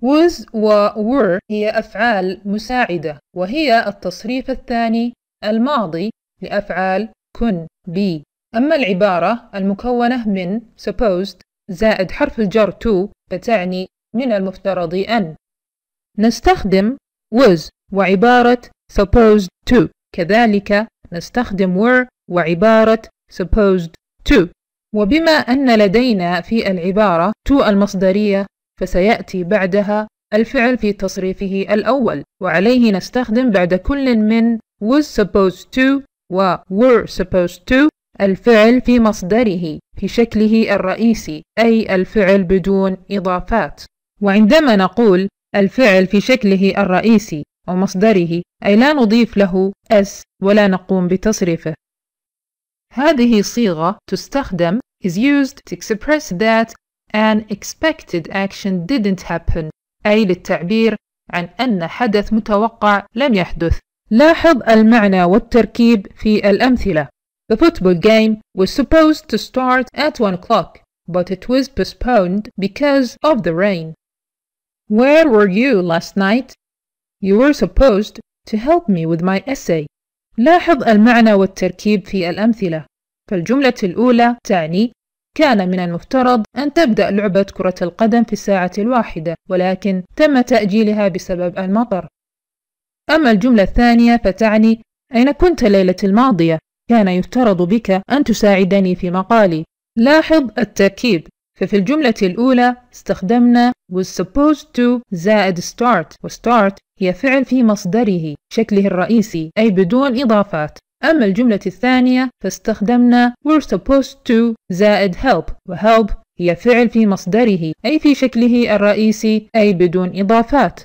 was و were هي أفعال مساعدة وهي التصريف الثاني الماضي لأفعال كن be أما العبارة المكونة من supposed زائد حرف الجر to فتعني من المفترض أن نستخدم was وعبارة supposed to كذلك نستخدم were وعبارة supposed to وبما أن لدينا في العبارة to المصدرية فسيأتي بعدها الفعل في تصريفه الأول وعليه نستخدم بعد كل من was supposed to و were supposed to الفعل في مصدره في شكله الرئيسي أي الفعل بدون إضافات وعندما نقول الفعل في شكله الرئيسي أو مصدره أي لا نضيف له s ولا نقوم بتصريفه هذه صيغة تستخدم is used to express that An expected action didn't happen أي للتعبير عن أن حدث متوقع لم يحدث لاحظ المعنى والتركيب في الأمثلة The football game was supposed to start at 1 o'clock but it was postponed because of the rain. Where were you last night? You were supposed to help me with my essay. لاحظ المعنى والتركيب في الأمثلة. فالجملة الأولى تعني كان من المفترض أن تبدأ لعبة كرة القدم في الساعة الواحدة ولكن تم تأجيلها بسبب المطر أما الجملة الثانية فتعني أين كنت ليلة الماضية؟ كان يفترض بك أن تساعدني في مقالي لاحظ التركيب ففي الجملة الأولى استخدمنا was supposed to زائد start وstart هي فعل في مصدره شكله الرئيسي أي بدون إضافات أما الجملة الثانية فاستخدمنا were supposed to زائد help وhelp هي فعل في مصدره أي في شكله الرئيسي أي بدون إضافات